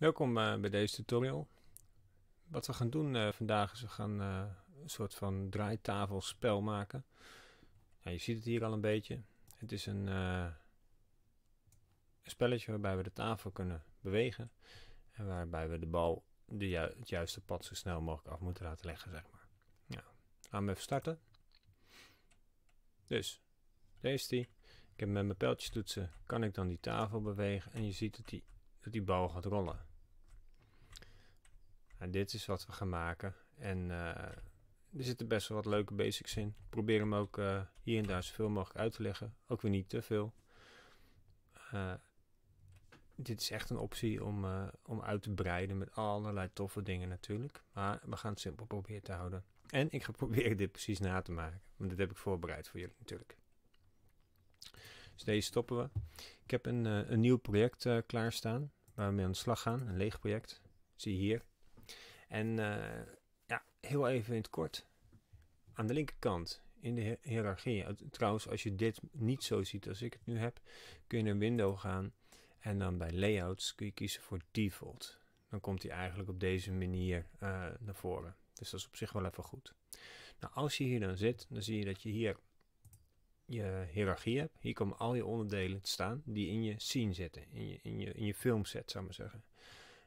Welkom eh, bij deze tutorial. Wat we gaan doen eh, vandaag is we gaan eh, een soort van draaitafelspel maken. je ziet het hier al een beetje. Het is een, spelletje waarbij we de tafel kunnen bewegen. En waarbij we de bal de het juiste pad zo snel mogelijk af moeten laten leggen. Zeg maar. nou, laten we even starten. Dus, deze die. Ik heb met mijn pijltjes toetsen, kan ik dan die tafel bewegen. En je ziet dat die dat die bal gaat rollen dit is wat we gaan maken. En eh, er zitten best wel wat leuke basics in. probeer hem ook eh, hier en daar zoveel mogelijk uit te leggen. Ook weer niet te veel. Eh, dit is echt een optie om, om uit te breiden met allerlei toffe dingen natuurlijk. Maar we gaan het simpel proberen te houden. En ik ga proberen dit precies na te maken. Want dit heb ik voorbereid voor jullie natuurlijk. Dus deze stoppen we. Ik heb een, een nieuw project klaarstaan. Waar we mee aan de slag gaan. Een leeg project. Zie je hier. En eh, ja, heel even in het kort. Aan de linkerkant in de hiërarchie. Eh, trouwens, als je dit niet zo ziet als ik het nu heb, kun je naar Window gaan en dan bij Layouts kun je kiezen voor Default. Dan komt hij eigenlijk op deze manier eh, naar voren. Dus dat is op zich wel even goed. Nou, als je hier dan zit, dan zie je dat je hier je hiërarchie hebt. Hier komen al je onderdelen te staan die in je scene zitten, in je, in je, in je film zou ik maar zeggen.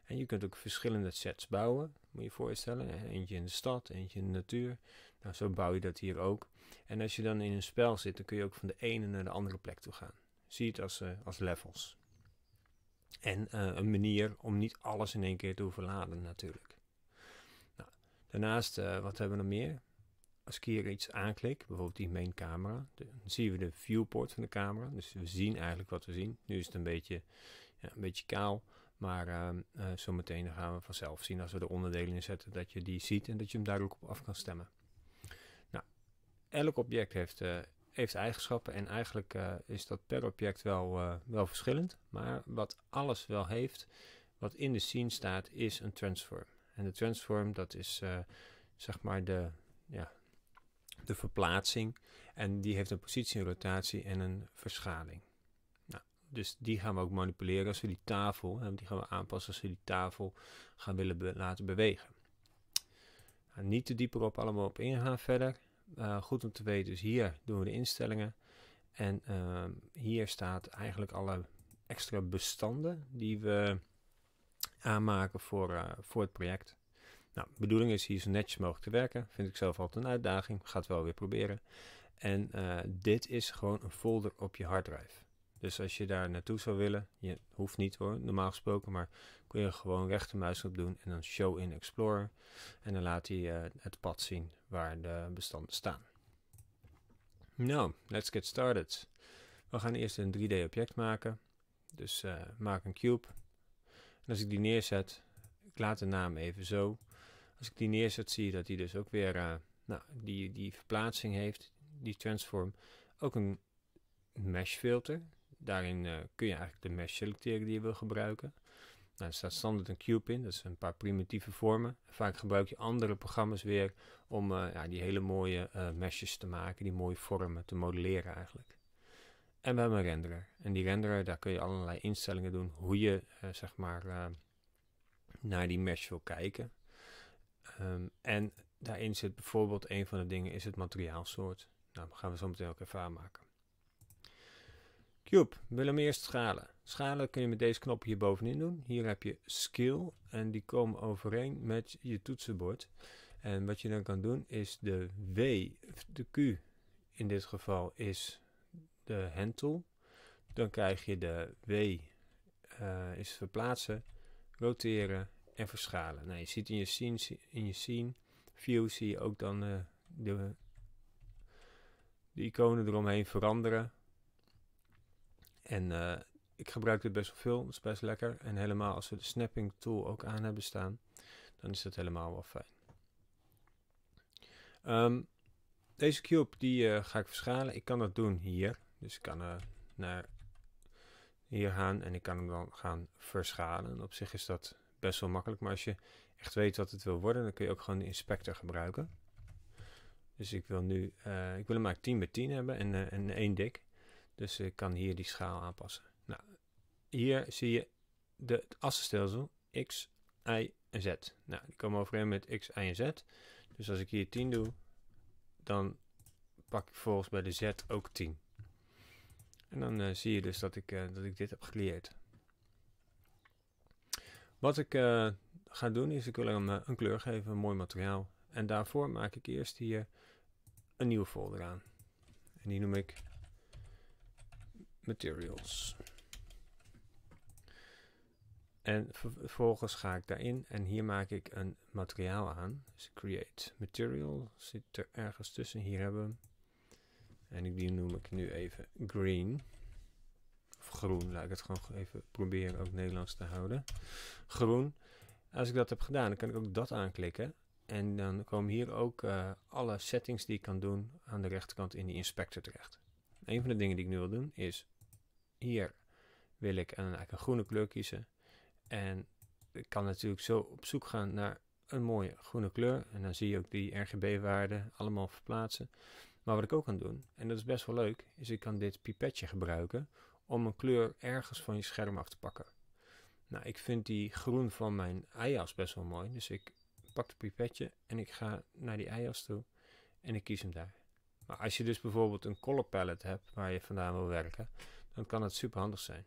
En je kunt ook verschillende sets bouwen, moet je je voorstellen. Eentje in de stad, eentje in de natuur. Nou, zo bouw je dat hier ook. En als je dan in een spel zit, dan kun je ook van de ene naar de andere plek toe gaan. Zie het als, eh, als levels. En eh, een manier om niet alles in één keer te hoeven laden natuurlijk. Nou, daarnaast, eh, wat hebben we nog meer? Als ik hier iets aanklik, bijvoorbeeld die main camera, dan zien we de viewport van de camera. Dus we zien eigenlijk wat we zien. Nu is het een beetje, ja, een beetje kaal. Maar uh, zometeen gaan we vanzelf zien als we de onderdelen inzetten dat je die ziet en dat je hem duidelijk op af kan stemmen. Nou, elk object heeft, eh, heeft eigenschappen en eigenlijk eh, is dat per object wel, wel verschillend. Maar wat alles wel heeft, wat in de scene staat, is een transform. En de transform, dat is zeg maar de, ja, de verplaatsing. En die heeft een positie, een rotatie en een verschaling dus die gaan we ook manipuleren als we die tafel, hè, die gaan we aanpassen als we die tafel gaan willen laten bewegen. Nou, niet te dieper op allemaal op ingaan verder. Eh, goed om te weten, dus hier doen we de instellingen. En ehm, hier staat eigenlijk alle extra bestanden die we aanmaken voor, eh, voor het project. Nou, de bedoeling is hier zo netjes mogelijk te werken. Vind ik zelf altijd een uitdaging. Gaat wel weer proberen. En eh, dit is gewoon een folder op je harddrive. Dus als je daar naartoe zou willen, je hoeft niet hoor, normaal gesproken, maar kun je gewoon op doen en dan Show in Explorer. En dan laat hij eh, het pad zien waar de bestanden staan. Nou, let's get started. We gaan eerst een 3D object maken. Dus eh, maak een cube. En als ik die neerzet, ik laat de naam even zo. Als ik die neerzet, zie je dat die dus ook weer eh, nou, die, die verplaatsing heeft, die transform. Ook een mesh filter. Daarin eh, kun je eigenlijk de mesh selecteren die je wil gebruiken. Nou, er staat standaard een cube in, dat zijn een paar primitieve vormen. Vaak gebruik je andere programma's weer om eh, ja, die hele mooie uh, meshes te maken, die mooie vormen te modelleren eigenlijk. En we hebben een renderer. En die renderer, daar kun je allerlei instellingen doen hoe je zeg maar naar die mesh wil kijken. Ehm, en daarin zit bijvoorbeeld een van de dingen is het materiaalsoort. Nou, dat gaan we zo meteen ook even maken. Cube, willen hem eerst schalen. Schalen kun je met deze knopje hier bovenin doen. Hier heb je Skill en die komen overeen met je toetsenbord. En wat je dan kan doen is de W, de Q in dit geval is de handtool. Dan krijg je de W eh, is verplaatsen, roteren en verschalen. Nou, je ziet in je scene, in je scene view zie je ook dan eh, de, de iconen eromheen veranderen. En eh, ik gebruik dit best wel veel, dat is best lekker. En helemaal als we de snapping tool ook aan hebben staan, dan is dat helemaal wel fijn. Ehm, deze cube die eh, ga ik verschalen. Ik kan dat doen hier. Dus ik kan eh, naar hier gaan en ik kan hem dan gaan verschalen. op zich is dat best wel makkelijk. Maar als je echt weet wat het wil worden, dan kun je ook gewoon de inspector gebruiken. Dus ik wil nu, ik wil hem maar 10 bij 10 hebben en, en één dik. Dus ik kan hier die schaal aanpassen. Nou, hier zie je de, het assenstelsel X, Y en Z. Nou, die komen overeen met X, Y en Z. Dus als ik hier 10 doe, dan pak ik volgens bij de Z ook 10. En dan eh, zie je dus dat ik, eh, dat ik dit heb gecreëerd. Wat ik eh, ga doen is, ik wil hem een kleur geven, een mooi materiaal. En daarvoor maak ik eerst hier een nieuwe folder aan. En die noem ik materials. En vervolgens ga ik daarin en hier maak ik een materiaal aan. Dus create material zit er ergens tussen. Hier hebben we En die noem ik nu even green. Of groen, laat ik het gewoon even proberen ook Nederlands te houden. Groen. Als ik dat heb gedaan, dan kan ik ook dat aanklikken. En dan komen hier ook eh, alle settings die ik kan doen aan de rechterkant in die inspector terecht. Een van de dingen die ik nu wil doen is hier wil ik eigenlijk een groene kleur kiezen. En ik kan natuurlijk zo op zoek gaan naar een mooie groene kleur. En dan zie je ook die RGB-waarden allemaal verplaatsen. Maar wat ik ook kan doen, en dat is best wel leuk, is ik kan dit pipetje gebruiken om een kleur ergens van je scherm af te pakken. Nou, ik vind die groen van mijn ijas best wel mooi. Dus ik pak het pipetje en ik ga naar die ijas toe en ik kies hem daar. Maar als je dus bijvoorbeeld een color palette hebt waar je vandaan wil werken, dan kan het superhandig zijn.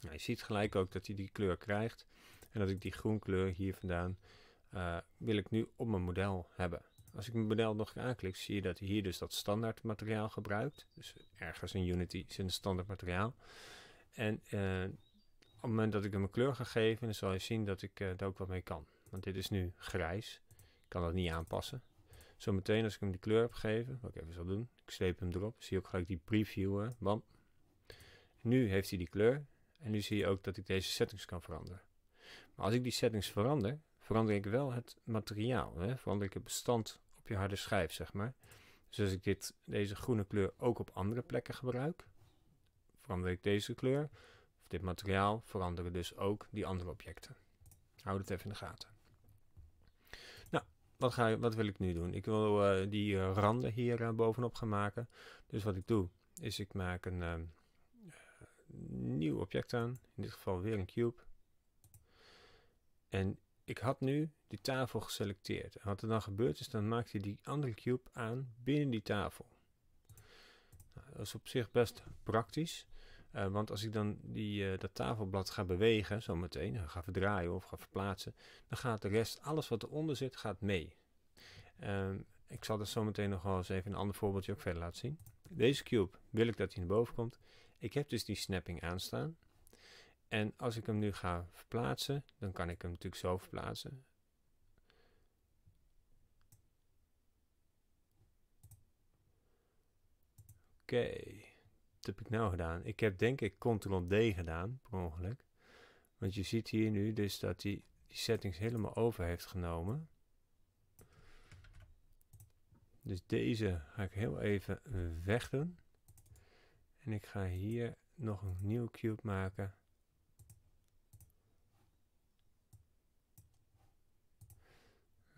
Nou, je ziet gelijk ook dat hij die kleur krijgt en dat ik die groen kleur hier vandaan uh, wil ik nu op mijn model hebben. Als ik mijn model nog aanklik, zie je dat hij hier dus dat standaard materiaal gebruikt. Dus ergens in Unity is een standaard materiaal. En eh, op het moment dat ik hem een kleur ga geven, dan zal je zien dat ik uh, daar ook wat mee kan. Want dit is nu grijs. Ik kan dat niet aanpassen. Zometeen als ik hem die kleur heb gegeven, wat ik even zal doen, ik sleep hem erop. Zie je ook gelijk die preview. Bam. Nu heeft hij die kleur. En nu zie je ook dat ik deze settings kan veranderen. Maar als ik die settings verander, verander ik wel het materiaal. Hè? Verander ik het bestand op je harde schijf, zeg maar. Dus als ik dit, deze groene kleur ook op andere plekken gebruik, verander ik deze kleur. Of dit materiaal veranderen dus ook die andere objecten. Hou het even in de gaten wat, ga wat wil ik nu doen? Ik wil eh, die eh, randen hier eh, bovenop gaan maken. Dus wat ik doe, is ik maak een ehm, nieuw object aan. In dit geval weer een cube. En ik had nu die tafel geselecteerd. En wat er dan gebeurt is, dan maakt hij die andere cube aan binnen die tafel. Nou, dat is op zich best praktisch. Eh, want als ik dan die, eh, dat tafelblad ga bewegen, zo meteen, ga verdraaien of ga verplaatsen, dan gaat de rest, alles wat eronder zit, gaat mee. Ehm, ik zal dat zo meteen nog wel eens even een ander voorbeeldje ook verder laten zien. Deze cube wil ik dat hij naar boven komt. Ik heb dus die snapping aanstaan. En als ik hem nu ga verplaatsen, dan kan ik hem natuurlijk zo verplaatsen. Oké heb ik nou gedaan? Ik heb denk ik Ctrl D gedaan, per ongeluk. Want je ziet hier nu dus dat hij die, settings helemaal over heeft genomen. Dus deze ga ik heel even doen. En ik ga hier nog een nieuw cube maken.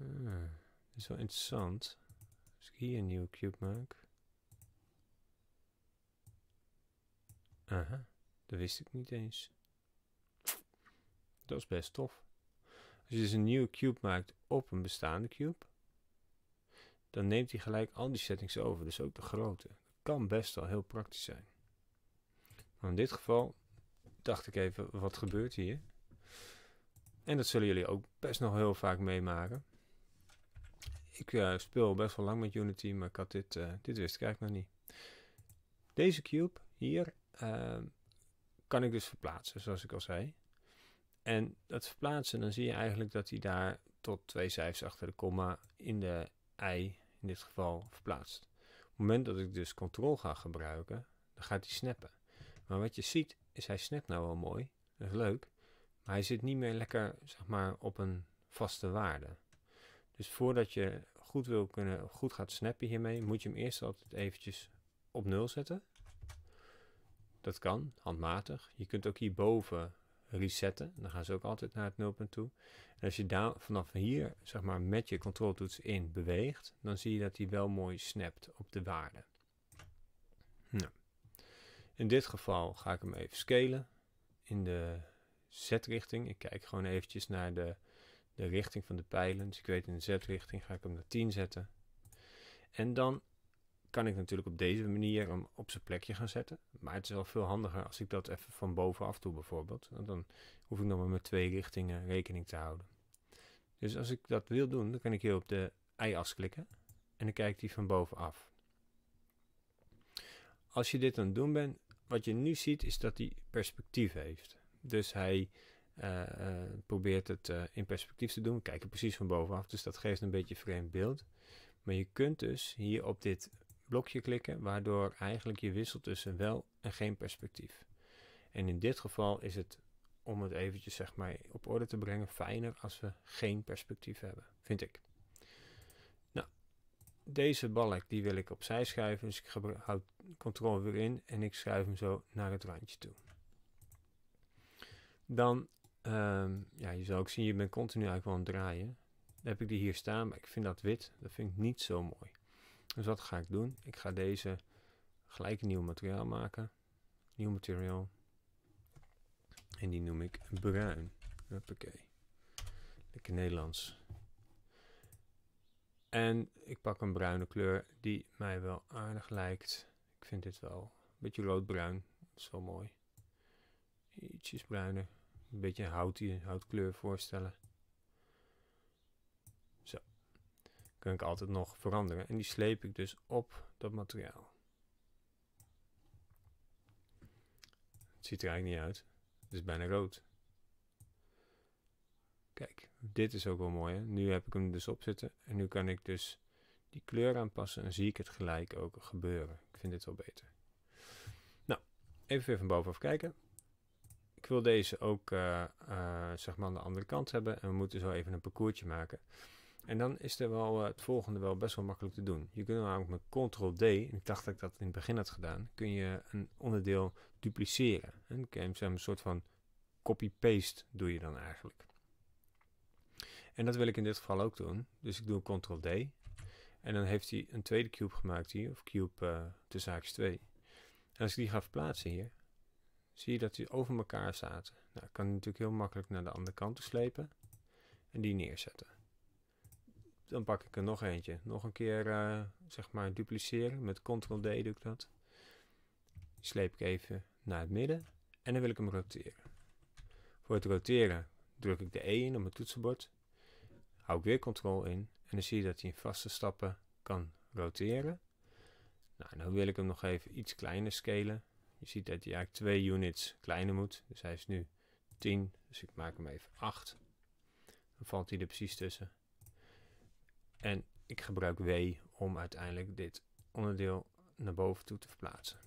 Ah, is wel interessant. Als ik hier een nieuw cube maak. Aha, dat wist ik niet eens. Dat is best tof. Als je dus een nieuwe cube maakt op een bestaande cube, dan neemt hij gelijk al die settings over, dus ook de grootte. Dat kan best wel heel praktisch zijn. Maar in dit geval dacht ik even, wat gebeurt hier? En dat zullen jullie ook best nog heel vaak meemaken. Ik eh, speel best wel lang met Unity, maar ik had dit, eh, dit wist ik eigenlijk nog niet. Deze cube hier Ehm, kan ik dus verplaatsen, zoals ik al zei. En dat verplaatsen, dan zie je eigenlijk dat hij daar tot twee cijfers achter de komma in de i in dit geval verplaatst. Op het moment dat ik dus control ga gebruiken, dan gaat hij snappen. Maar wat je ziet, is hij snapt nou wel mooi. Dat is leuk. Maar hij zit niet meer lekker zeg maar, op een vaste waarde. Dus voordat je goed, wil kunnen, goed gaat snappen hiermee, moet je hem eerst altijd eventjes op nul zetten. Dat kan, handmatig. Je kunt ook hierboven resetten. Dan gaan ze ook altijd naar het nulpunt toe. En als je daar vanaf hier zeg maar, met je controltoets in beweegt, dan zie je dat hij wel mooi snapt op de waarde. Nou. In dit geval ga ik hem even scalen in de z-richting. Ik kijk gewoon eventjes naar de, de richting van de pijlen. Dus ik weet in de z-richting ga ik hem naar 10 zetten. En dan kan ik natuurlijk op deze manier hem op zijn plekje gaan zetten. Maar het is wel veel handiger als ik dat even van bovenaf doe bijvoorbeeld. Want dan hoef ik nog maar met twee richtingen rekening te houden. Dus als ik dat wil doen, dan kan ik hier op de y-as klikken. En dan kijkt hij van bovenaf. Als je dit aan het doen bent, wat je nu ziet is dat hij perspectief heeft. Dus hij eh, eh, probeert het eh, in perspectief te doen. We kijken precies van bovenaf, dus dat geeft een beetje een vreemd beeld. Maar je kunt dus hier op dit blokje klikken, waardoor eigenlijk je wisselt tussen wel en geen perspectief. En in dit geval is het, om het eventjes zeg maar op orde te brengen, fijner als we geen perspectief hebben, vind ik. Nou, deze balk die wil ik opzij schuiven, dus ik houd Ctrl weer in en ik schuif hem zo naar het randje toe. Dan, ehm, ja, je zal ook zien, je bent continu eigenlijk wel aan het draaien. Dan heb ik die hier staan, maar ik vind dat wit, dat vind ik niet zo mooi. Dus wat ga ik doen? Ik ga deze gelijk een nieuw materiaal maken. Nieuw materiaal. En die noem ik bruin. Hoppakee. Lekker Nederlands. En ik pak een bruine kleur die mij wel aardig lijkt. Ik vind dit wel een beetje roodbruin. Zo is wel mooi. Ietsjes bruiner. Een beetje hout, houtkleur voorstellen. kan ik altijd nog veranderen. En die sleep ik dus op dat materiaal. Het ziet er eigenlijk niet uit. Het is bijna rood. Kijk, dit is ook wel mooi. Hè? Nu heb ik hem dus op zitten. En nu kan ik dus die kleur aanpassen. En zie ik het gelijk ook gebeuren. Ik vind dit wel beter. Nou, even weer van bovenaf kijken. Ik wil deze ook eh, eh, zeg maar aan de andere kant hebben. En we moeten zo even een parcoursje maken. En dan is er wel, eh, het volgende wel best wel makkelijk te doen. Je kunt namelijk met Ctrl-D, ik dacht dat ik dat in het begin had gedaan, kun je een onderdeel dupliceren. En dan je een soort van copy-paste doe je dan eigenlijk. En dat wil ik in dit geval ook doen. Dus ik doe Ctrl-D. En dan heeft hij een tweede cube gemaakt hier, of cube uh, tussen 2. En als ik die ga verplaatsen hier, zie je dat die over elkaar zaten. Nou, ik kan natuurlijk heel makkelijk naar de andere kant slepen en die neerzetten dan pak ik er nog eentje. Nog een keer, eh, zeg maar, dupliceren. Met Ctrl-D doe ik dat. Die sleep ik even naar het midden. En dan wil ik hem roteren. Voor het roteren druk ik de E in op mijn toetsenbord. Hou ik weer Ctrl in. En dan zie je dat hij in vaste stappen kan roteren. Nou, nu wil ik hem nog even iets kleiner scalen. Je ziet dat hij eigenlijk twee units kleiner moet. Dus hij is nu 10. Dus ik maak hem even 8. Dan valt hij er precies tussen. En ik gebruik W om uiteindelijk dit onderdeel naar boven toe te verplaatsen.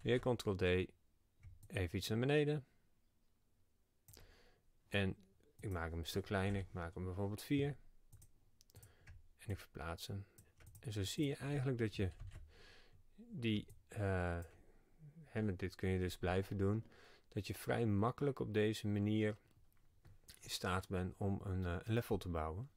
Weer Ctrl D, even iets naar beneden. En ik maak hem een stuk kleiner, ik maak hem bijvoorbeeld 4. En ik verplaats hem. En zo zie je eigenlijk dat je die, uh, eh, en dit kun je dus blijven doen, dat je vrij makkelijk op deze manier in staat bent om een, eh, level te bouwen.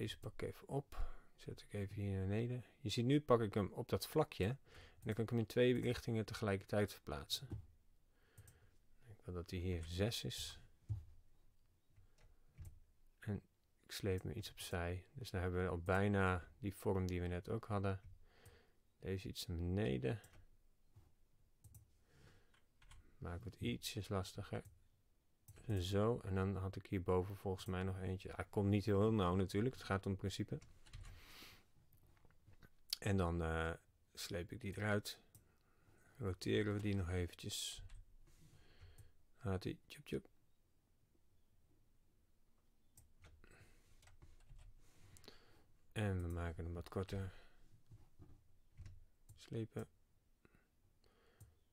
Deze pak ik even op. Zet ik even hier naar beneden. Je ziet nu pak ik hem op dat vlakje. En dan kan ik hem in twee richtingen tegelijkertijd verplaatsen. Ik wil dat hij hier 6 is. En ik sleep hem iets opzij. Dus dan hebben we al bijna die vorm die we net ook hadden. Deze iets naar beneden. Maak het ietsjes lastiger. Zo, en dan had ik hierboven volgens mij nog eentje. Hij komt niet heel nauw natuurlijk, het gaat om principe. En dan eh, sleep ik die eruit. Roteren we die nog eventjes. Gaat die, tjup tjup. En we maken hem wat korter. Slepen.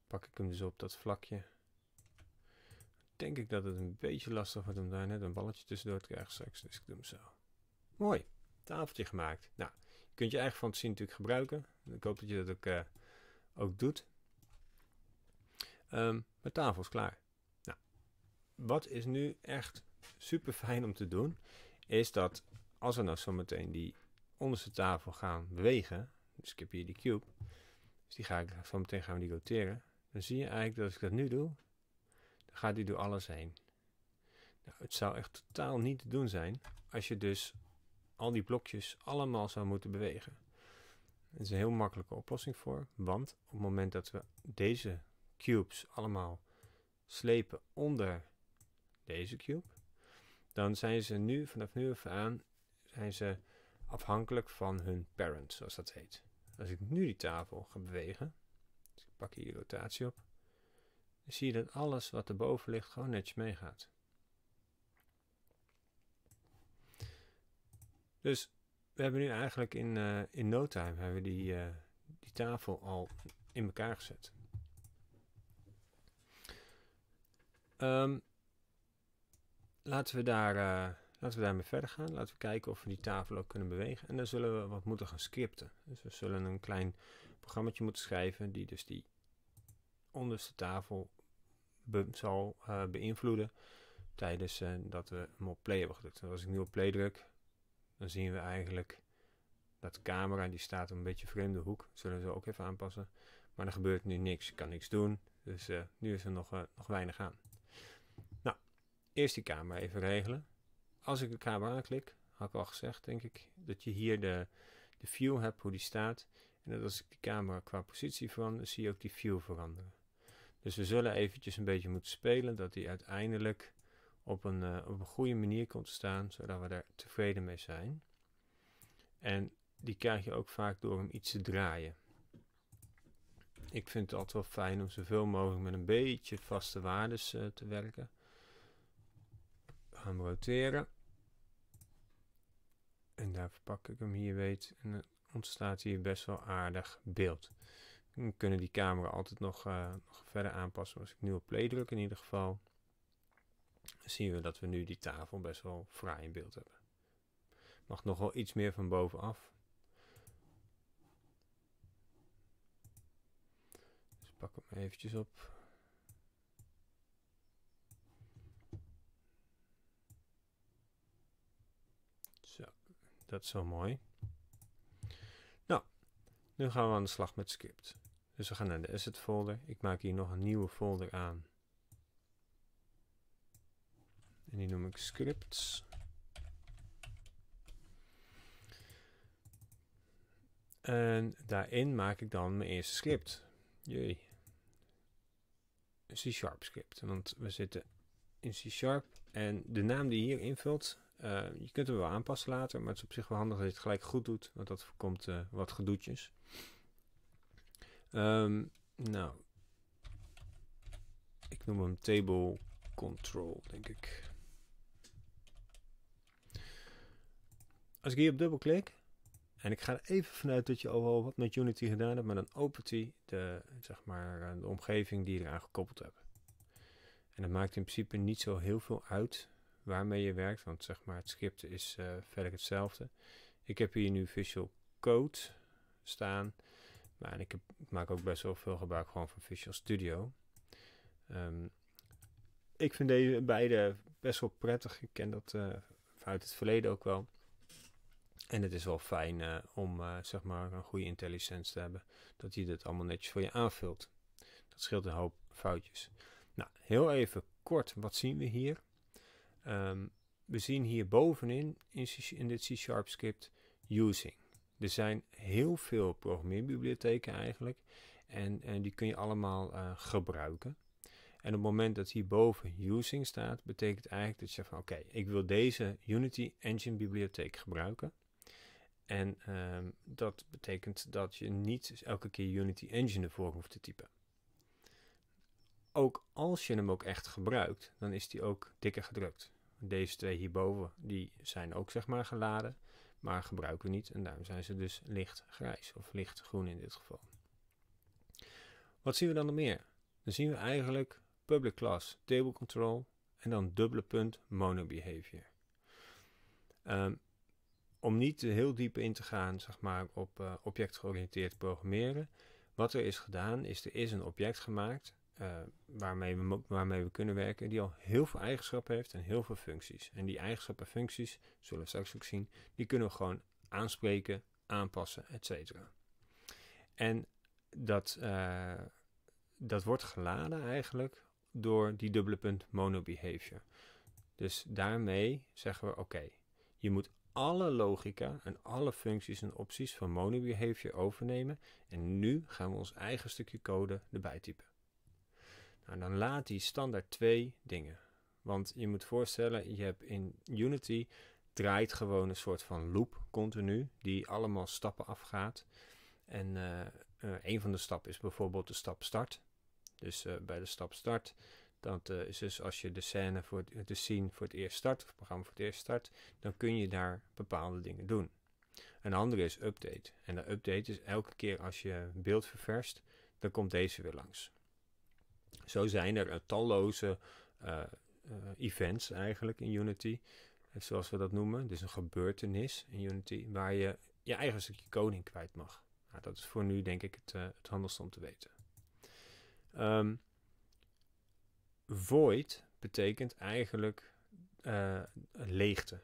Pak ik hem dus op dat vlakje denk ik dat het een beetje lastig wordt om daar net een balletje tussendoor te krijgen straks. Dus ik doe hem zo. Mooi. Tafeltje gemaakt. Nou, je kunt je eigen fantasie natuurlijk gebruiken. Ik hoop dat je dat ook, eh, ook doet. Um, mijn tafel is klaar. Nou, wat is nu echt super fijn om te doen, is dat als we nou zo meteen die onderste tafel gaan bewegen, dus ik heb hier die cube, dus die ga ik zo meteen gaan we die roteren, dan zie je eigenlijk dat als ik dat nu doe, gaat die door alles heen. Nou, het zou echt totaal niet te doen zijn als je dus al die blokjes allemaal zou moeten bewegen. Er is een heel makkelijke oplossing voor, want op het moment dat we deze cubes allemaal slepen onder deze cube, dan zijn ze nu, vanaf nu af aan, zijn ze afhankelijk van hun parent, zoals dat heet. Als ik nu die tafel ga bewegen, dus ik pak hier de rotatie op, zie je dat alles wat erboven ligt gewoon netjes meegaat. Dus we hebben nu eigenlijk in, uh, in no time hebben we die, eh, die tafel al in elkaar gezet. Ehm, laten, we daar, eh, laten we daarmee verder gaan. Laten we kijken of we die tafel ook kunnen bewegen. En dan zullen we wat moeten gaan scripten. Dus we zullen een klein programmaatje moeten schrijven die dus die onderste tafel be zal eh, beïnvloeden tijdens eh, dat we hem op play hebben gedrukt. Dus als ik nu op play druk, dan zien we eigenlijk dat de camera die staat op een beetje vreemde hoek. Zullen we ook even aanpassen. Maar er gebeurt nu niks, ik kan niks doen. Dus eh, nu is er nog, nog weinig aan. Nou, eerst die camera even regelen. Als ik de camera aanklik, had ik al gezegd denk ik, dat je hier de, de view hebt hoe die staat. En dat als ik de camera qua positie verander, zie je ook die view veranderen. Dus we zullen eventjes een beetje moeten spelen dat hij uiteindelijk op een, eh, op een goede manier komt te staan, zodat we daar tevreden mee zijn. En die krijg je ook vaak door hem iets te draaien. Ik vind het altijd wel fijn om zoveel mogelijk met een beetje vaste waardes eh, te werken. We gaan roteren. En daar verpak ik hem hier weet. En dan ontstaat hier best wel aardig beeld. We kunnen die camera altijd nog, eh, nog verder aanpassen. Als ik nu op play druk in ieder geval, zien we dat we nu die tafel best wel fraai in beeld hebben. Mag nog wel iets meer van bovenaf. Dus pak hem eventjes op. Zo, dat is wel mooi. Nou, nu gaan we aan de slag met script. Dus we gaan naar de asset folder. Ik maak hier nog een nieuwe folder aan. En die noem ik scripts. En daarin maak ik dan mijn eerste script. Jee. C-sharp script. Want we zitten in C-sharp. En de naam die je hier invult, eh, je kunt hem wel aanpassen later. Maar het is op zich wel handig dat je het gelijk goed doet. Want dat voorkomt eh, wat gedoetjes. Um, nou, ik noem hem table control, denk ik. Als ik hierop dubbel klik, en ik ga er even vanuit dat je al wat met Unity gedaan hebt, maar dan opent hij de, zeg maar, eh, de omgeving die je eraan gekoppeld hebt. En dat maakt in principe niet zo heel veel uit waarmee je werkt, want zeg maar, het script is eh, verder hetzelfde. Ik heb hier nu Visual Code staan. Maar nou, ik, maak ook best wel veel gebruik gewoon van Visual Studio. Ehm, ik vind deze beide best wel prettig. Ik ken dat uh, eh, uit het verleden ook wel. En het is wel fijn eh, om eh, zeg maar een goede intelligentie te hebben. Dat hij dit allemaal netjes voor je aanvult. Dat scheelt een hoop foutjes. Nou, heel even kort, wat zien we hier? Ehm, we zien hier bovenin in, in dit C-sharp script using. Er zijn heel veel programmeerbibliotheken eigenlijk. En, en die kun je allemaal eh, gebruiken. En op het moment dat hierboven using staat, betekent eigenlijk dat je zegt van oké, ik wil deze Unity Engine bibliotheek gebruiken. En ehm, dat betekent dat je niet elke keer Unity Engine ervoor hoeft te typen. Ook als je hem ook echt gebruikt, dan is die ook dikker gedrukt. Deze twee hierboven, die zijn ook zeg maar geladen maar gebruiken we niet en daarom zijn ze dus licht grijs of licht groen in dit geval. Wat zien we dan nog meer? Dan zien we eigenlijk public class table control en dan dubbele punt mono behavior. Ehm, om niet heel diep in te gaan zeg maar, op uh, objectgeoriënteerd programmeren. Wat er is gedaan is er is een object gemaakt eh, waarmee, we, waarmee we kunnen werken, die al heel veel eigenschappen heeft en heel veel functies. En die eigenschappen en functies, zullen we straks ook zien, die kunnen we gewoon aanspreken, aanpassen, cetera. En dat, eh, dat wordt geladen eigenlijk door die dubbele punt monobehavior. Dus daarmee zeggen we oké, je moet alle logica en alle functies en opties van monobehavior overnemen en nu gaan we ons eigen stukje code erbij typen. Nou, dan laat die standaard twee dingen. Want je moet voorstellen, je hebt in Unity draait gewoon een soort van loop continu, die allemaal stappen afgaat. En eh, eh, een van de stappen is bijvoorbeeld de stap start. Dus eh, bij de stap start, dat is dus als je de scène voor het, de scene voor het eerst start, of het programma voor het eerst start, dan kun je daar bepaalde dingen doen. Een andere is update. En de update is elke keer als je beeld ververst, dan komt deze weer langs. Zo zijn er eh, talloze eh, eh, events eigenlijk in Unity, zoals we dat noemen. Dus een gebeurtenis in Unity waar je je eigen stukje koning kwijt mag. Nou, dat is voor nu denk ik het, het handigste om te weten. Ehm, void betekent eigenlijk uh, leegte.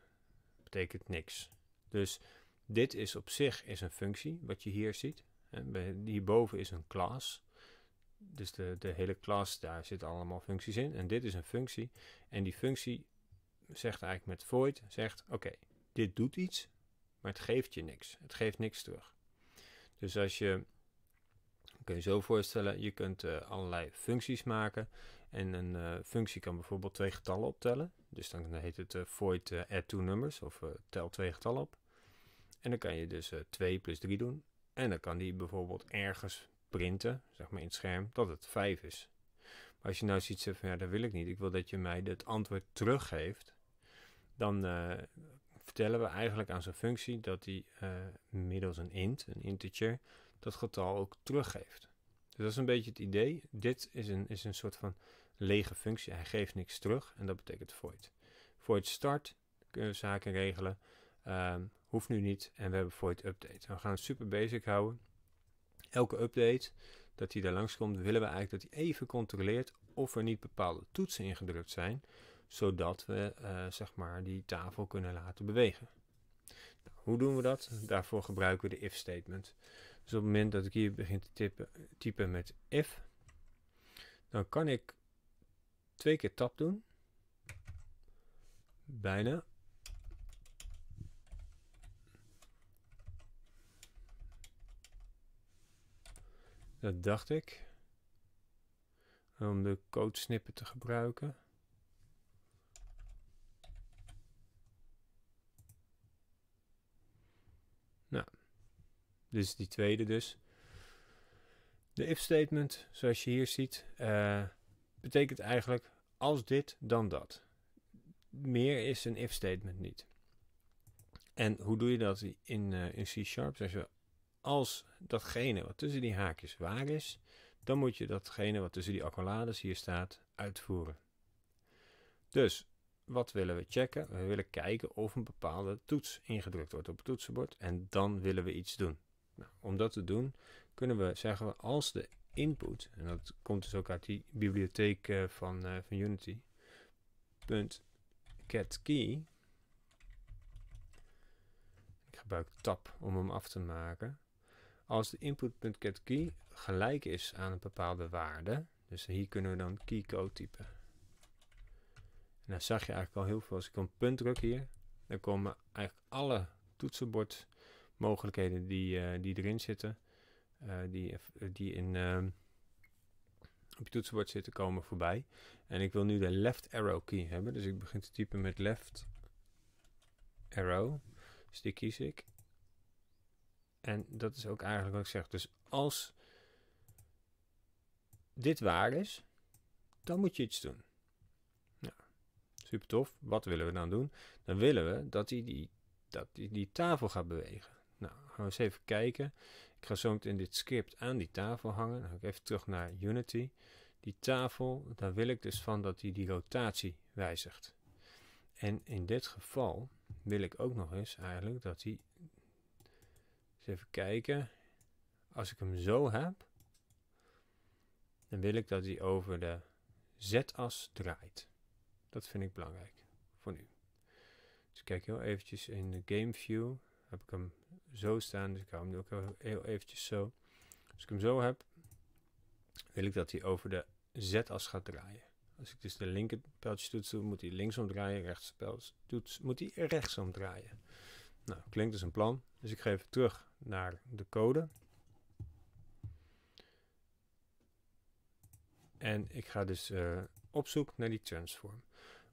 Betekent niks. Dus dit is op zich is een functie, wat je hier ziet. hierboven is een class dus de, de hele klas, daar zitten allemaal functies in. En dit is een functie. En die functie zegt eigenlijk met void, zegt oké, dit doet iets, maar het geeft je niks. Het geeft niks terug. Dus als je, kun je zo voorstellen, je kunt eh, allerlei functies maken. En een eh, functie kan bijvoorbeeld twee getallen optellen. Dus dan heet het void eh, add two numbers of tel twee getallen op. En dan kan je dus 2 plus 3 doen. En dan kan die bijvoorbeeld ergens printen, zeg maar in het scherm, dat het 5 is. Maar als je nou ziet van ja, dat wil ik niet, ik wil dat je mij het antwoord teruggeeft, dan eh, vertellen we eigenlijk aan zijn functie dat hij eh, middels een int, een integer, dat getal ook teruggeeft. Dus dat is een beetje het idee. Dit is een, is een soort van lege functie. Hij geeft niks terug en dat betekent void. Void start kunnen eh, we zaken regelen. Ehm, hoeft nu niet. En we hebben void update. We gaan het super basic houden elke update dat hij daar langskomt, willen we eigenlijk dat hij even controleert of er niet bepaalde toetsen ingedrukt zijn, zodat we eh, zeg maar die tafel kunnen laten bewegen. Nou, hoe doen we dat? Daarvoor gebruiken we de if statement. Dus op het moment dat ik hier begin te typen, typen met if, dan kan ik twee keer tap doen. Bijna. Dat dacht ik. Om de code te gebruiken. Nou, dit is die tweede dus. De if statement, zoals je hier ziet, eh, betekent eigenlijk als dit, dan dat. Meer is een if statement niet. En hoe doe je dat in, eh, in C-sharp? Als je als datgene wat tussen die haakjes waar is, dan moet je datgene wat tussen die accolades hier staat uitvoeren. Dus wat willen we checken? We willen kijken of een bepaalde toets ingedrukt wordt op het toetsenbord en dan willen we iets doen. Nou, om dat te doen kunnen we zeggen als de input, en dat komt dus ook uit die bibliotheek eh, van, eh, van Unity, punt Ik gebruik tab om hem af te maken. Als de input.get key gelijk is aan een bepaalde waarde, dus hier kunnen we dan keycode typen. En dan zag je eigenlijk al heel veel. Als ik een punt druk hier, dan komen eigenlijk alle toetsenbordmogelijkheden die, eh, die erin zitten, eh, die, eh, die in, ehm, op je toetsenbord zitten, komen voorbij. En ik wil nu de left arrow key hebben, dus ik begin te typen met left arrow. Dus die kies ik. En dat is ook eigenlijk wat ik zeg. Dus als dit waar is, dan moet je iets doen. Ja, super tof. Wat willen we dan doen? Dan willen we dat hij die, dat die, die tafel gaat bewegen. Nou, gaan we eens even kijken. Ik ga zo meteen in dit script aan die tafel hangen. Dan ga ik even terug naar Unity. Die tafel, daar wil ik dus van dat hij die, die rotatie wijzigt. En in dit geval wil ik ook nog eens eigenlijk dat hij even kijken. Als ik hem zo heb, dan wil ik dat hij over de z-as draait. Dat vind ik belangrijk voor nu. Dus ik kijk heel eventjes in de game view. Heb ik hem zo staan, dus ik hou hem nu ook heel eventjes zo. Als ik hem zo heb, wil ik dat hij over de z-as gaat draaien. Als ik dus de linker toets doe, moet hij linksom draaien. Rechts toets moet hij rechtsom draaien. Nou, klinkt dus een plan. Dus ik geef terug naar de code. En ik ga dus uh, op zoek naar die transform.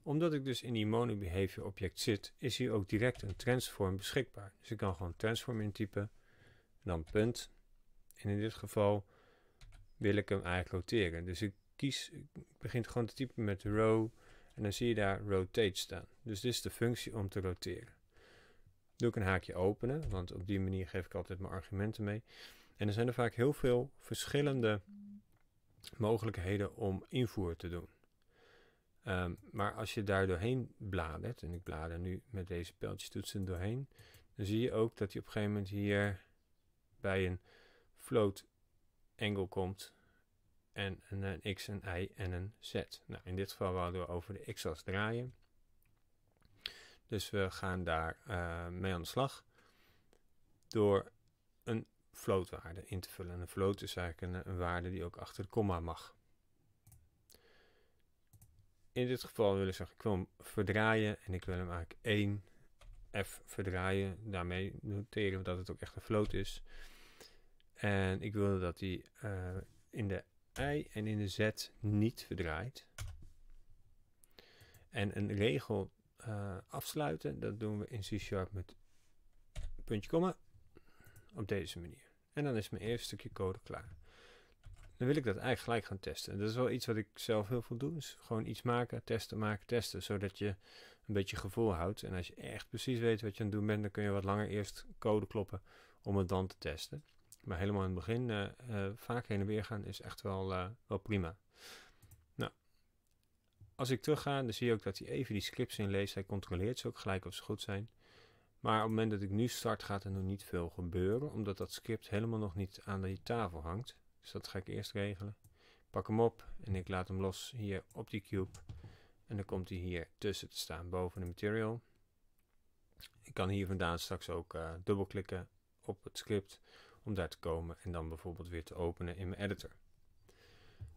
Omdat ik dus in die monobehavior object zit, is hier ook direct een transform beschikbaar. Dus ik kan gewoon transform intypen, en dan punt. En in dit geval wil ik hem eigenlijk roteren. Dus ik kies, ik begin gewoon te typen met row en dan zie je daar rotate staan. Dus dit is de functie om te roteren doe ik een haakje openen, want op die manier geef ik altijd mijn argumenten mee. En er zijn er vaak heel veel verschillende mogelijkheden om invoer te doen. Ehm, maar als je daar doorheen bladert, en ik blader nu met deze toetsen doorheen, dan zie je ook dat je op een gegeven moment hier bij een float angle komt en een, x, een y en een z. Nou, in dit geval wouden we over de x-as draaien. Dus we gaan daar eh, mee aan de slag door een floatwaarde in te vullen. En een float is eigenlijk een, waarde die ook achter de komma mag. In dit geval willen ik zeggen, ik wil hem verdraaien en ik wil hem eigenlijk 1 f verdraaien. Daarmee noteren we dat het ook echt een float is. En ik wilde dat hij eh, in de i en in de z niet verdraait. En een regel eh, afsluiten. Dat doen we in C-sharp met puntje komma. Op deze manier. En dan is mijn eerste stukje code klaar. Dan wil ik dat eigenlijk gelijk gaan testen. dat is wel iets wat ik zelf heel veel doe. Is gewoon iets maken, testen, maken, testen. Zodat je een beetje gevoel houdt. En als je echt precies weet wat je aan het doen bent, dan kun je wat langer eerst code kloppen om het dan te testen. Maar helemaal in het begin eh, eh, vaak heen en weer gaan is echt wel, wel prima. Als ik terugga, dan zie je ook dat hij even die scripts inleest. Hij controleert ze ook gelijk of ze goed zijn. Maar op het moment dat ik nu start, gaat er nog niet veel gebeuren, omdat dat script helemaal nog niet aan die tafel hangt. Dus dat ga ik eerst regelen. Pak hem op en ik laat hem los hier op die cube. En dan komt hij hier tussen te staan, boven de material. Ik kan hier vandaan straks ook uh, dubbelklikken op het script om daar te komen en dan bijvoorbeeld weer te openen in mijn editor.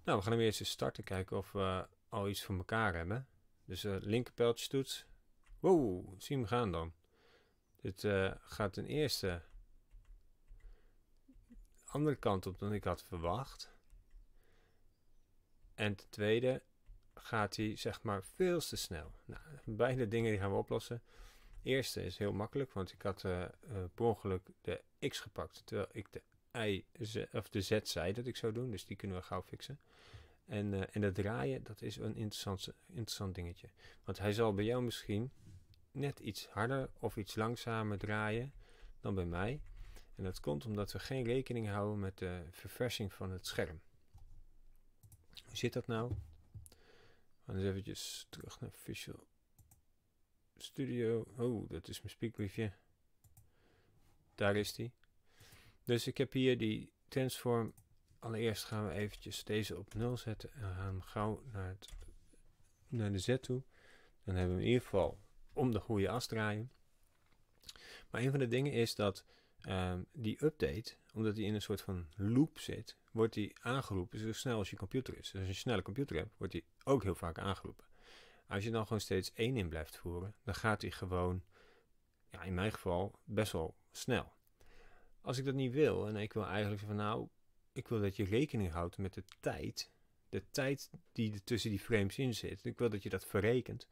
Nou, we gaan hem eerst eens starten, kijken of we al iets voor elkaar hebben. Dus uh, linkerpijltje toets. Wow, zie hem gaan dan. Dit eh, gaat ten eerste andere kant op dan ik had verwacht. En ten tweede gaat hij zeg maar veel te snel. Nou, beide dingen die gaan we oplossen. eerste is heel makkelijk, want ik had uh, per ongeluk de X gepakt. Terwijl ik de, I, of de Z zei dat ik zou doen, dus die kunnen we gauw fixen. En, eh, en dat draaien, dat is een interessant, interessant dingetje. Want hij zal bij jou misschien net iets harder of iets langzamer draaien dan bij mij. En dat komt omdat we geen rekening houden met de verversing van het scherm. Hoe zit dat nou? We eens eventjes terug naar Visual Studio. Oh, dat is mijn speakbriefje. Daar is die. Dus ik heb hier die transform allereerst gaan we eventjes deze op 0 zetten en gaan gauw naar, naar de Z toe. Dan hebben we in ieder geval om de goede as draaien. Maar een van de dingen is dat ehm, die update, omdat die in een soort van loop zit, wordt die aangeroepen zo snel als je computer is. Dus als je een snelle computer hebt, wordt die ook heel vaak aangeroepen. Als je dan gewoon steeds 1 in blijft voeren, dan gaat die gewoon, ja, in mijn geval, best wel snel. Als ik dat niet wil en ik wil eigenlijk van nou, ik wil dat je rekening houdt met de tijd. De tijd die er tussen die frames in zit. Ik wil dat je dat verrekent.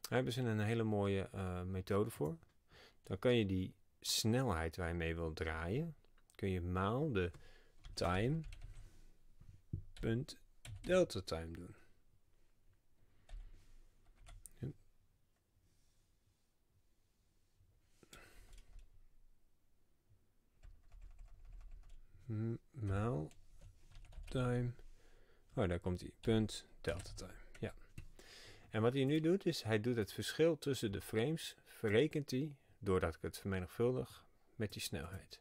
Daar hebben ze een hele mooie eh, methode voor. Dan kan je die snelheid waar je mee wil draaien, kun je maal de time punt delta time doen. maal time. Oh, daar komt hij. Punt delta time. Ja. En wat hij nu doet, is hij doet het verschil tussen de frames, verrekent hij, doordat ik het vermenigvuldig, met die snelheid.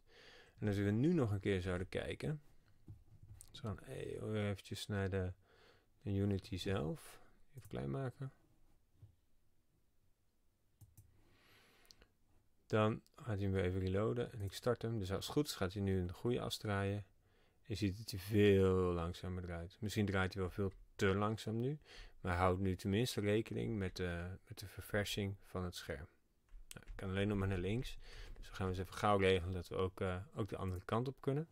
En als we nu nog een keer zouden kijken, even dan naar de, de Unity zelf, even klein maken. Dan gaat hij hem even reloaden en ik start hem. Dus als het goed is gaat hij nu een goede as draaien. Je ziet dat hij veel langzamer draait. Misschien draait hij wel veel te langzaam nu. Maar houd nu tenminste rekening met de, met de verversing van het scherm. Nou, ik kan alleen nog maar naar links. Dus we gaan eens even gauw regelen dat we ook, eh, ook de andere kant op kunnen.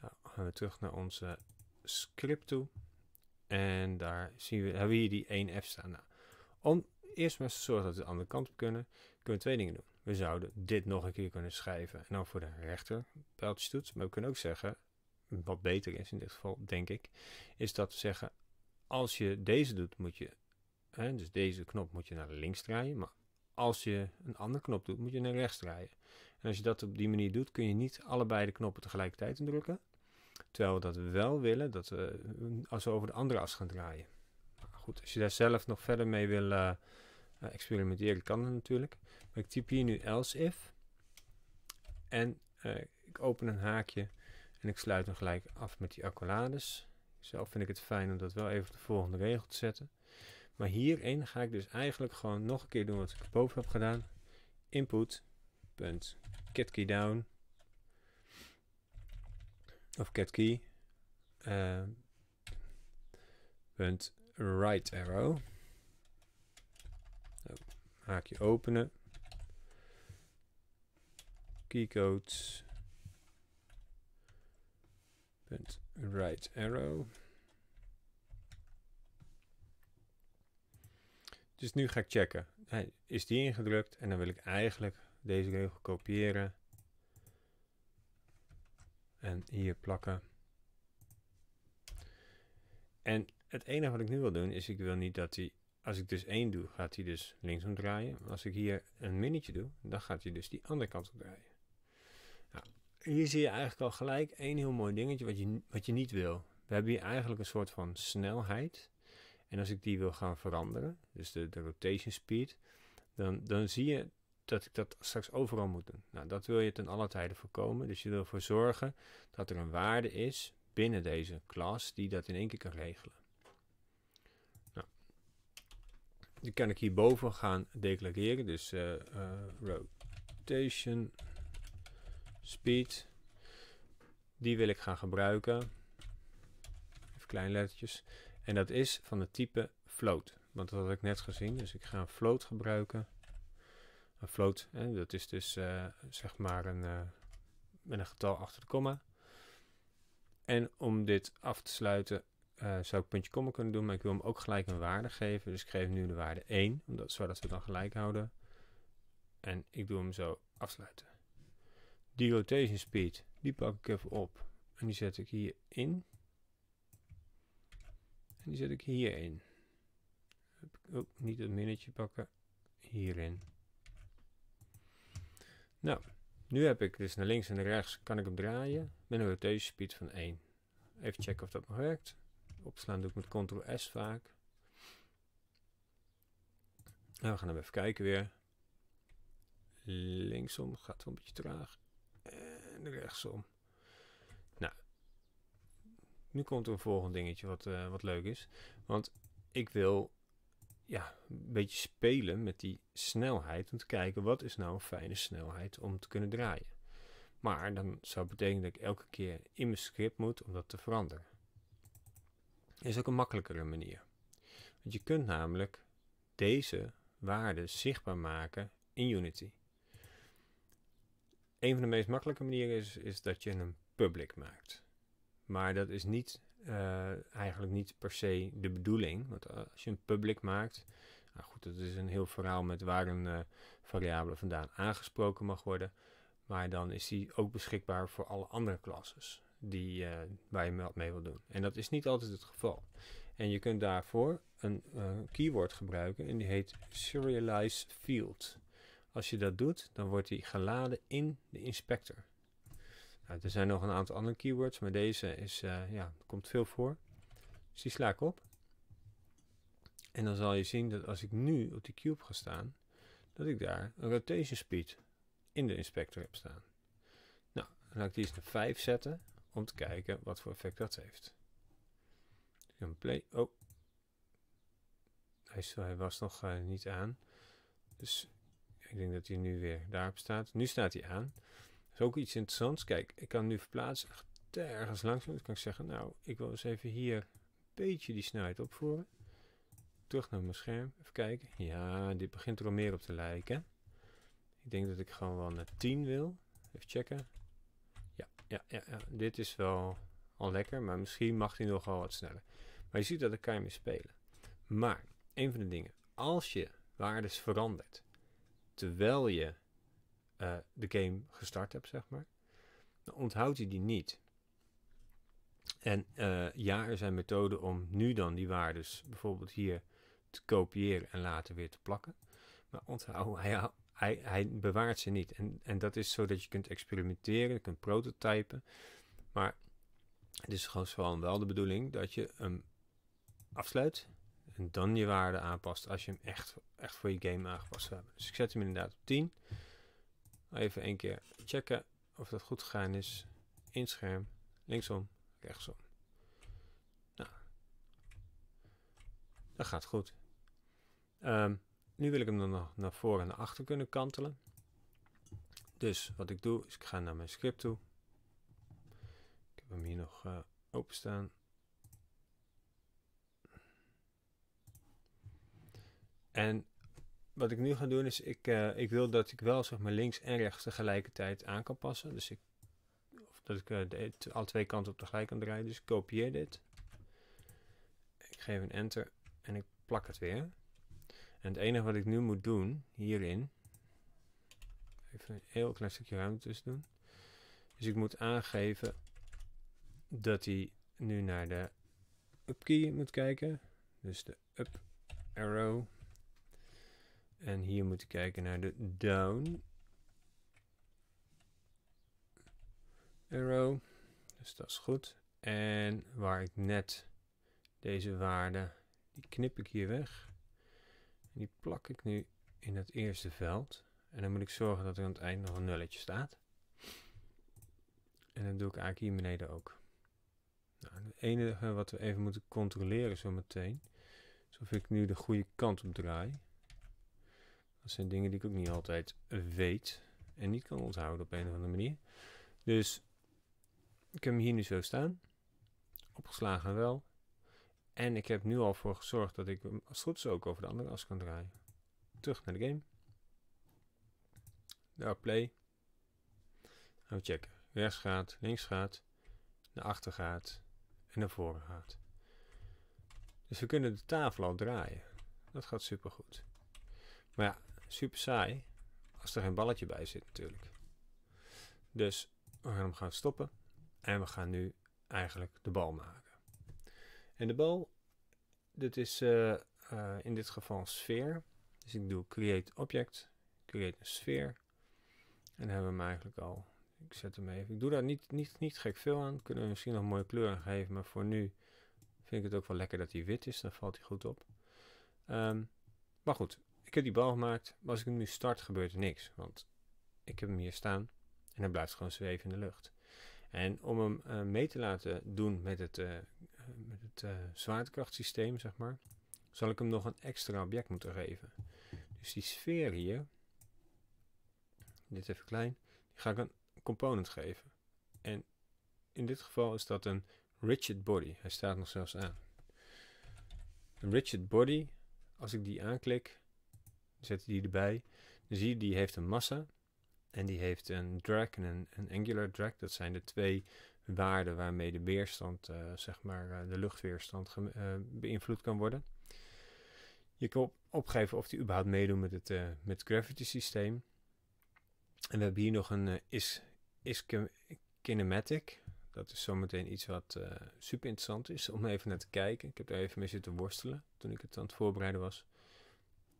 Nou, gaan we terug naar onze script toe. En daar zien we, hebben we hier die 1F staan. Nou, om eerst maar zorgen dat we de andere kant op kunnen, kunnen we twee dingen doen. We zouden dit nog een keer kunnen schrijven en dan voor de rechter pijltjes toets. Maar we kunnen ook zeggen, wat beter is in dit geval, denk ik, is dat we zeggen, als je deze doet, moet je, hè, dus deze knop moet je naar links draaien, maar als je een andere knop doet, moet je naar rechts draaien. En als je dat op die manier doet, kun je niet allebei de knoppen tegelijkertijd indrukken. Terwijl we dat wel willen, dat we, als we over de andere as gaan draaien goed, als je daar zelf nog verder mee wil eh, eh, experimenteren, kan dat natuurlijk. Maar ik typ hier nu else if. En eh, ik open een haakje en ik sluit hem gelijk af met die accolades. Zelf vind ik het fijn om dat wel even op de volgende regel te zetten. Maar hierin ga ik dus eigenlijk gewoon nog een keer doen wat ik boven heb gedaan. Input. Cat down. Of cat key. punt right arrow. Oh, haakje openen. Keycodes. Punt right arrow. Dus nu ga ik checken. Hey, is die ingedrukt? En dan wil ik eigenlijk deze regel kopiëren. En hier plakken. En het enige wat ik nu wil doen is, ik wil niet dat hij, als ik dus één doe, gaat hij dus linksom draaien. Als ik hier een minnetje doe, dan gaat hij dus die andere kant op draaien. Nou, hier zie je eigenlijk al gelijk één heel mooi dingetje wat je, wat je niet wil. We hebben hier eigenlijk een soort van snelheid. En als ik die wil gaan veranderen, dus de, de rotation speed, dan, dan zie je dat ik dat straks overal moet doen. Nou, dat wil je ten alle tijde voorkomen. Dus je wil ervoor zorgen dat er een waarde is binnen deze klas die dat in één keer kan regelen. Die kan ik hierboven gaan declareren. Dus eh, eh, rotation speed. Die wil ik gaan gebruiken. Even klein lettertjes. En dat is van het type float. Want dat had ik net gezien. Dus ik ga een float gebruiken. Een float, hè, dat is dus eh, zeg maar een, met een getal achter de komma. En om dit af te sluiten eh, zou ik puntje komma kunnen doen, maar ik wil hem ook gelijk een waarde geven. Dus ik geef nu de waarde 1, omdat, zodat we het dan gelijk houden. En ik doe hem zo afsluiten. Die rotation speed, die pak ik even op. En die zet ik hier in. En die zet ik hier in. Ook niet het minnetje pakken. Hierin. Nou, nu heb ik dus naar links en naar rechts kan ik hem draaien met een rotation speed van 1. Even checken of dat nog werkt. Opslaan doe ik met Ctrl-S vaak. Nou, we gaan hem even kijken weer. Linksom gaat wel een beetje traag. En rechtsom. Nou, nu komt er een volgend dingetje wat, eh, wat leuk is. Want ik wil ja, een beetje spelen met die snelheid. Om te kijken wat is nou een fijne snelheid om te kunnen draaien. Maar dan zou betekenen dat ik elke keer in mijn script moet om dat te veranderen is ook een makkelijkere manier. Want je kunt namelijk deze waarden zichtbaar maken in Unity. Een van de meest makkelijke manieren is, is dat je hem public maakt. Maar dat is niet, eh, eigenlijk niet per se de bedoeling. Want eh, als je hem public maakt, nou goed, dat is een heel verhaal met waar een eh, variabele vandaan aangesproken mag worden. Maar dan is die ook beschikbaar voor alle andere klasses die, eh, waar je wat mee wil doen. En dat is niet altijd het geval. En je kunt daarvoor een eh, keyword gebruiken en die heet Serialize Field. Als je dat doet, dan wordt die geladen in de inspector. Nou, er zijn nog een aantal andere keywords, maar deze is, eh, ja, komt veel voor. Dus die sla ik op. En dan zal je zien dat als ik nu op die cube ga staan, dat ik daar een rotation speed in de inspector heb staan. Nou, dan ga ik die eens naar 5 zetten om te kijken wat voor effect dat heeft. Ik play. Oh. Hij, hij was nog eh, niet aan. Dus ik denk dat hij nu weer daarop staat. Nu staat hij aan. Dat is ook iets interessants. Kijk, ik kan nu verplaatsen. Ergens langs. Dan kan ik zeggen, nou, ik wil eens even hier een beetje die snelheid opvoeren. Terug naar mijn scherm. Even kijken. Ja, dit begint er al meer op te lijken. Ik denk dat ik gewoon wel naar 10 wil. Even checken ja, ja, ja, dit is wel al lekker, maar misschien mag hij nog wel wat sneller. Maar je ziet dat ik kan je mee spelen. Maar, een van de dingen, als je waardes verandert, terwijl je eh, de game gestart hebt, zeg maar, dan onthoudt hij die niet. En eh, ja, er zijn methoden om nu dan die waardes bijvoorbeeld hier te kopiëren en later weer te plakken. Maar onthoud, hij hij, hij bewaart ze niet. En, en dat is zodat je kunt experimenteren, je kunt prototypen. Maar het is gewoon vooral wel de bedoeling dat je hem afsluit. En dan je waarde aanpast als je hem echt, echt voor je game aangepast hebt. Dus ik zet hem inderdaad op 10. Even een keer checken of dat goed gegaan is. In scherm, linksom, rechtsom. Nou, dat gaat goed. Um, nu wil ik hem dan nog naar voren en naar achter kunnen kantelen. Dus wat ik doe, is ik ga naar mijn script toe. Ik heb hem hier nog uh, openstaan. En wat ik nu ga doen is, ik, eh, ik wil dat ik wel zeg maar links en rechts tegelijkertijd aan kan passen. Dus ik, of dat ik uh, alle twee kanten op tegelijk kan draaien. Dus ik kopieer dit. Ik geef een enter en ik plak het weer. En het enige wat ik nu moet doen hierin, even een heel klein stukje ruimte tussen doen, dus ik moet aangeven dat hij nu naar de up key moet kijken, dus de up arrow. En hier moet ik kijken naar de down arrow. Dus dat is goed. En waar ik net deze waarde, die knip ik hier weg. Die plak ik nu in het eerste veld. En dan moet ik zorgen dat er aan het eind nog een nulletje staat. En dat doe ik eigenlijk hier beneden ook. Nou, het enige wat we even moeten controleren zo meteen. Is of ik nu de goede kant op draai. Dat zijn dingen die ik ook niet altijd weet. En niet kan onthouden op een of andere manier. Dus ik heb hem hier nu zo staan. Opgeslagen wel. En ik heb nu al voor gezorgd dat ik hem als het goed zo ook over de andere as kan draaien. Terug naar de game. Daar nou, play. Nou we checken. Rechts gaat, links gaat, naar achter gaat en naar voren gaat. Dus we kunnen de tafel al draaien. Dat gaat super goed. Maar ja, super saai als er geen balletje bij zit natuurlijk. Dus we gaan hem gaan stoppen. En we gaan nu eigenlijk de bal maken. En de bal, dit is eh, eh, in dit geval een sfeer. Dus ik doe create object, create een sfeer. En dan hebben we hem eigenlijk al. Ik zet hem even. Ik doe daar niet, niet, niet gek veel aan. Kunnen we misschien nog mooie kleuren geven. Maar voor nu vind ik het ook wel lekker dat hij wit is. Dan valt hij goed op. Ehm, maar goed, ik heb die bal gemaakt. Maar als ik hem nu start gebeurt er niks. Want ik heb hem hier staan. En hij blijft gewoon zweven in de lucht. En om hem eh, mee te laten doen met het met het uh, zwaartekrachtsysteem, zeg maar, zal ik hem nog een extra object moeten geven. Dus die sfeer hier, dit even klein, die ga ik een component geven. En in dit geval is dat een rigid body. Hij staat nog zelfs aan. Een rigid body, als ik die aanklik, zet die erbij. Dan zie je, die heeft een massa. En die heeft een drag en een angular drag. Dat zijn de twee waarde waarmee de weerstand, eh, zeg maar, eh, de luchtweerstand eh, beïnvloed kan worden. Je kan opgeven of die überhaupt meedoen met het, met gravity systeem. En we hebben hier nog een is, is kinematic. Dat is zometeen iets wat super interessant is om even naar te kijken. Ik heb daar even mee zitten worstelen toen ik het aan het voorbereiden was.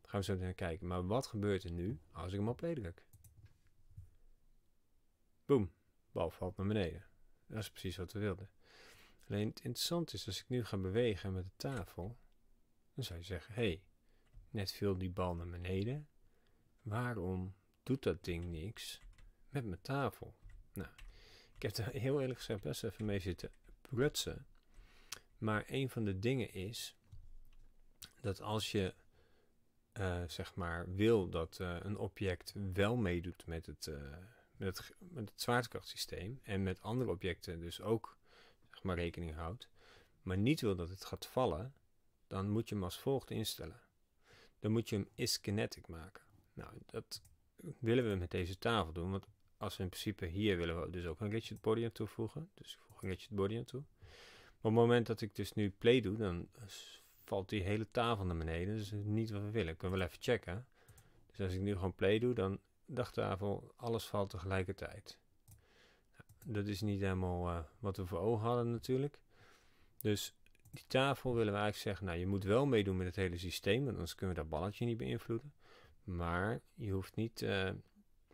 gaan we zo naar kijken. Maar wat gebeurt er nu als ik hem op Boem. Boom, bal valt naar beneden. Dat is precies wat we wilden. Alleen het interessante is, als ik nu ga bewegen met de tafel, dan zou je zeggen, hé, hey, net viel die bal naar beneden. Waarom doet dat ding niks met mijn tafel? Nou, ik heb er heel eerlijk gezegd best even mee zitten prutsen. Maar een van de dingen is dat als je eh, zeg maar wil dat eh, een object wel meedoet met het eh, met het, met het zwaartekrachtsysteem en met andere objecten dus ook zeg maar, rekening houdt, maar niet wil dat het gaat vallen, dan moet je hem als volgt instellen. Dan moet je hem is kinetic maken. Nou, dat willen we met deze tafel doen, want als we in principe hier willen we dus ook een rigid body aan toevoegen. Dus ik voeg een rigid body aan toe. op het moment dat ik dus nu play doe, dan valt die hele tafel naar beneden. Dus niet wat we willen. Kunnen we wel even checken. Dus als ik nu gewoon play doe, dan dagtafel, alles valt tegelijkertijd. dat is niet helemaal eh, wat we voor ogen hadden natuurlijk. Dus die tafel willen we eigenlijk zeggen, nou je moet wel meedoen met het hele systeem, want anders kunnen we dat balletje niet beïnvloeden. Maar je hoeft niet, eh,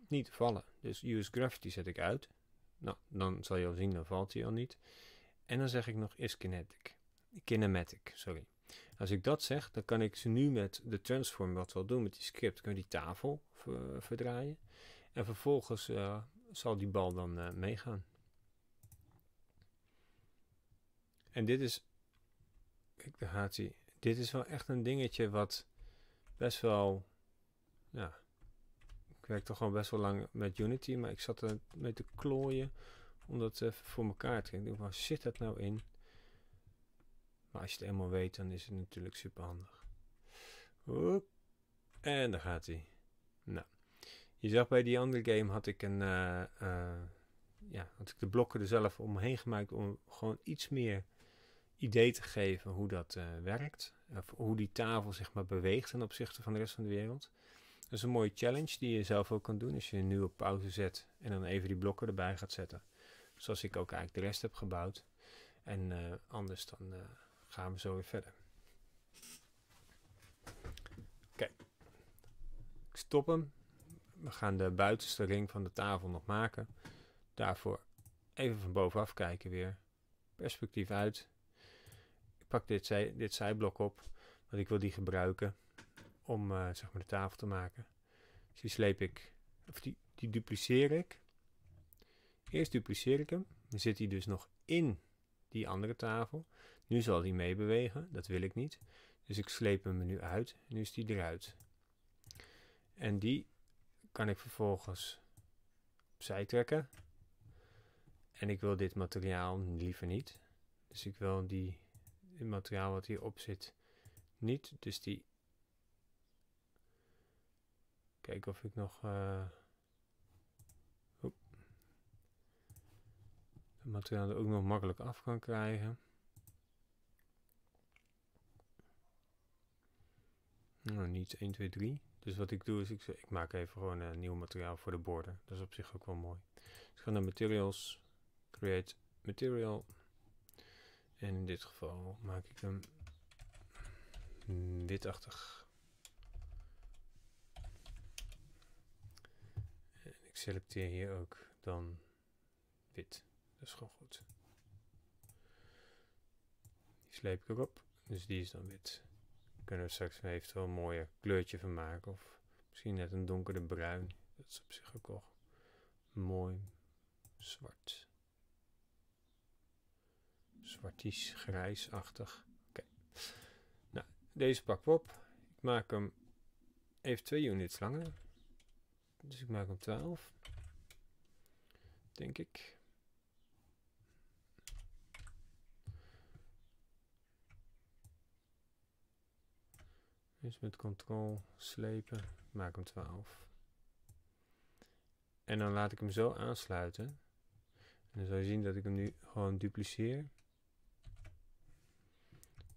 niet te vallen. Dus use gravity zet ik uit. Nou, dan zal je al zien, dan valt hij al niet. En dan zeg ik nog is kinetic. Kinematic, sorry. Als ik dat zeg, dan kan ik ze nu met de transform wat wel doen met die script, kan die tafel eh, verdraaien. En vervolgens eh, zal die bal dan eh, meegaan. En dit is, kijk daar gaat Dit is wel echt een dingetje wat best wel, ja, ik werk toch al best wel lang met Unity, maar ik zat er mee te klooien om dat voor elkaar te krijgen. Waar zit dat nou in? als je het eenmaal weet, dan is het natuurlijk super handig. En daar gaat hij. Nou. Je zag bij die andere game had ik een. Eh, eh, ja, had ik de blokken er zelf omheen gemaakt om gewoon iets meer idee te geven hoe dat eh, werkt. Of hoe die tafel zich maar beweegt ten opzichte van de rest van de wereld. Dat is een mooie challenge die je zelf ook kan doen als je nu op pauze zet en dan even die blokken erbij gaat zetten. Zoals ik ook eigenlijk de rest heb gebouwd. En anders dan gaan we zo weer verder. Oké, ik stop hem. We gaan de buitenste ring van de tafel nog maken. Daarvoor even van bovenaf kijken weer. Perspectief uit. Ik pak dit, zij, dit zijblok op, want ik wil die gebruiken om eh, zeg maar de tafel te maken. Dus die sleep ik, of die, die dupliceer ik. Eerst dupliceer ik hem. Dan zit hij dus nog in die andere tafel. Nu zal hij meebewegen, dat wil ik niet. Dus ik sleep hem nu uit. Nu is die eruit. En die kan ik vervolgens opzij trekken. En ik wil dit materiaal liever niet. Dus ik wil die, materiaal wat hierop zit niet. Dus die... Kijken of ik nog... het eh, materiaal er ook nog makkelijk af kan krijgen. Nou, niet 1, 2, 3. Dus wat ik doe is, ik, ik maak even gewoon een eh, nieuw materiaal voor de borden. Dat is op zich ook wel mooi. Dus ik ga naar materials, create material. En in dit geval maak ik hem witachtig. En ik selecteer hier ook dan wit. Dat is gewoon goed. Die sleep ik erop, Dus die is dan wit kunnen er straks eventueel een mooie kleurtje van maken. Of misschien net een donkere bruin. Dat is op zich ook nog mooi zwart. Zwartisch, grijsachtig. Oké. Nou, deze pak we op. Ik maak hem even twee units langer. Dus ik maak hem 12. Denk ik. Dus met control slepen, maak hem 12. En dan laat ik hem zo aansluiten. En dan zal je zien dat ik hem nu gewoon dupliceer.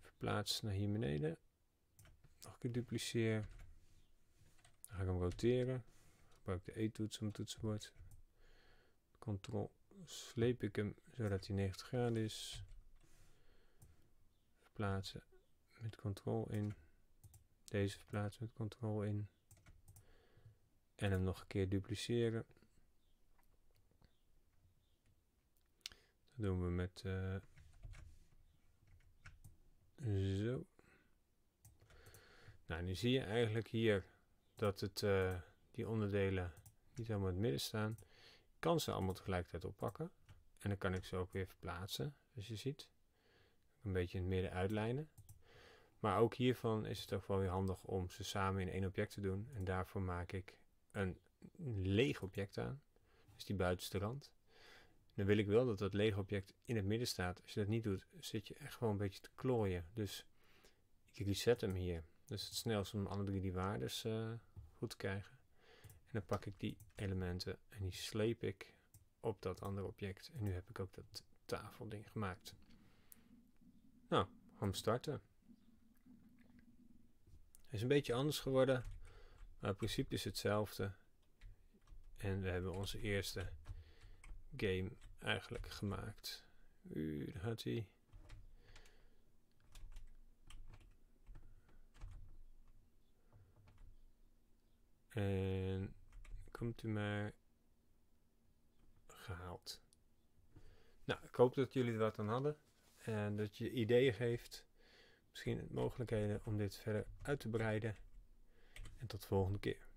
Verplaats naar hier beneden. Nog een keer dupliceer. Dan ga ik hem roteren. Gebruik de E-toets om het toetsenbord. Ctrl sleep ik hem zodat hij 90 graden is. Verplaatsen met Ctrl in. Deze verplaatsen met Ctrl in. En hem nog een keer dupliceren. Dat doen we met... Eh, zo. Nou, nu zie je eigenlijk hier dat het, eh, die onderdelen niet helemaal in het midden staan. Ik kan ze allemaal tegelijkertijd oppakken. En dan kan ik ze ook weer verplaatsen, zoals je ziet. Een beetje in het midden uitlijnen. Maar ook hiervan is het ook wel weer handig om ze samen in één object te doen. En daarvoor maak ik een leeg object aan. Dus die buitenste rand. Dan wil ik wel dat dat lege object in het midden staat. Als je dat niet doet, zit je echt gewoon een beetje te klooien. Dus ik reset hem hier. Dus het snelst om alle drie die waardes eh, goed te krijgen. En dan pak ik die elementen en die sleep ik op dat andere object. En nu heb ik ook dat tafelding gemaakt. Nou, gaan we starten is een beetje anders geworden, maar in principe is hetzelfde. En we hebben onze eerste game eigenlijk gemaakt. U, daar gaat hij. En komt u maar gehaald. Nou, ik hoop dat jullie er wat aan hadden. En dat je ideeën geeft misschien mogelijkheden om dit verder uit te breiden. En tot de volgende keer.